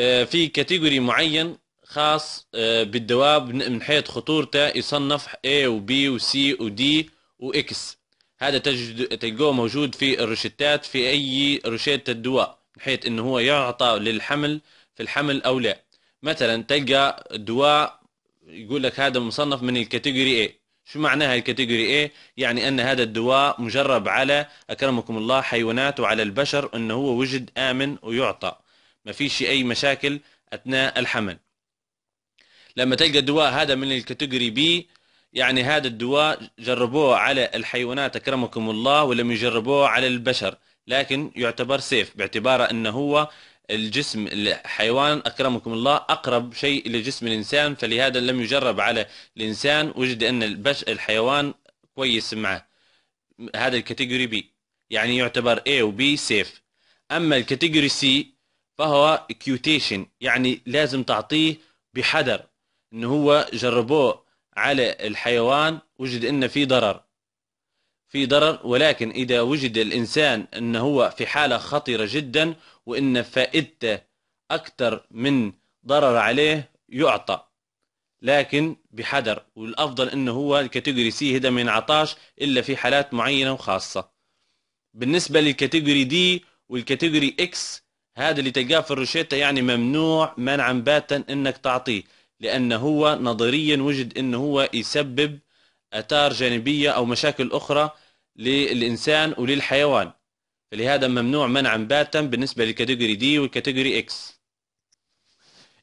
آه، في كاتيجوري معين خاص آه، بالدواب من حيث خطورته يصنف A و B و C و D و X هذا تجد تلقوه موجود في الروشتات في أي روشتة دواء من حيث أنه هو يعطى للحمل في الحمل أو لا مثلا تلقى دواء يقول لك هذا مصنف من الكاتيجوري A شو معناها الكاتيجوري A يعني أن هذا الدواء مجرب على أكرمكم الله حيوانات وعلى البشر أنه هو وجد آمن ويعطى ما فيش اي مشاكل اثناء الحمل لما تلقى الدواء هذا من الكاتيجوري بي يعني هذا الدواء جربوه على الحيوانات اكرمكم الله ولم يجربوه على البشر لكن يعتبر سيف باعتباره انه هو الجسم الحيوان اكرمكم الله اقرب شيء لجسم الانسان فلهذا لم يجرب على الانسان وجد ان البش الحيوان كويس معه هذا الكاتيجوري بي يعني يعتبر A و B سيف اما الكاتيجوري سي فهو كيوتيشن يعني لازم تعطيه بحذر ان هو جربوه على الحيوان وجد ان في ضرر في ضرر ولكن اذا وجد الانسان ان هو في حاله خطيره جدا وان فائدته اكثر من ضرر عليه يعطى لكن بحذر والافضل انه هو الكاتيجوري سي هذا ما ينعطاش الا في حالات معينه وخاصه بالنسبه للكاتيجوري دي والكاتيجوري اكس هذا اللي تلقاه في الروشيتا يعني ممنوع منعا باتا انك تعطيه لان هو نظريا وجد انه هو يسبب اثار جانبيه او مشاكل اخرى للانسان وللحيوان فلهذا ممنوع منعا باتا بالنسبه للكاتيجوري دي والكاتيجوري اكس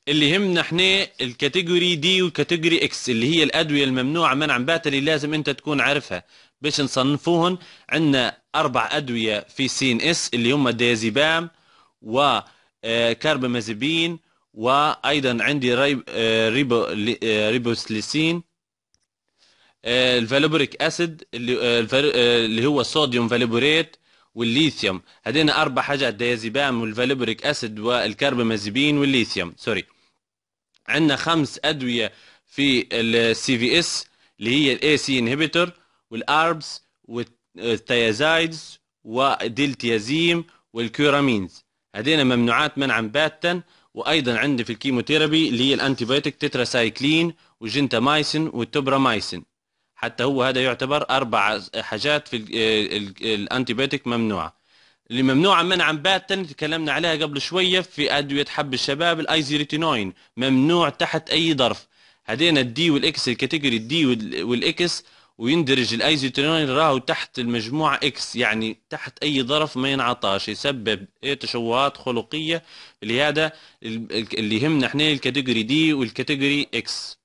اللي يهمنا احنا الكاتيجوري دي والكاتيجوري اكس اللي هي الادويه الممنوعه منعا باتا اللي لازم انت تكون عارفها باش نصنفوهن عندنا اربع ادويه في سين اس اللي هم دازيبام وكاربامازيبين آه، وايضا عندي آه، ريبو آه، ريبوسليسين الفالبوريك اسيد اللي, هو الصوديوم فالبوريت والليثيوم هدينا اربع حاجات ديازيبام والفالبوريك اسيد والكاربامازيبين والليثيوم سوري عندنا خمس ادويه في السي في اس اللي هي الاي سي انهبيتور والاربس والتيازايدز والديلتيازيم والكيرامينز هدينا ممنوعات منعا باتا وايضا عندي في الكيموثيرابي اللي هي الانتيبيوتيك تتراسايكلين وجنتامايسين والتوبرامايسين حتى هو هذا يعتبر اربع حاجات في الانتيبيوتيك ممنوعه اللي ممنوعه منعا باتا تكلمنا عليها قبل شويه في ادويه حب الشباب الايزيريتينوين ممنوع تحت اي ظرف هدينا الدي والاكس الكاتيجوري الدي والاكس ويندرج الايزوترينين راهو تحت المجموعة اكس يعني تحت اي ظرف ما ينعطاش يسبب اي تشوهات خلقية لهذا اللي يهمنا احنا الكاتيجوري دي والكاتيجوري اكس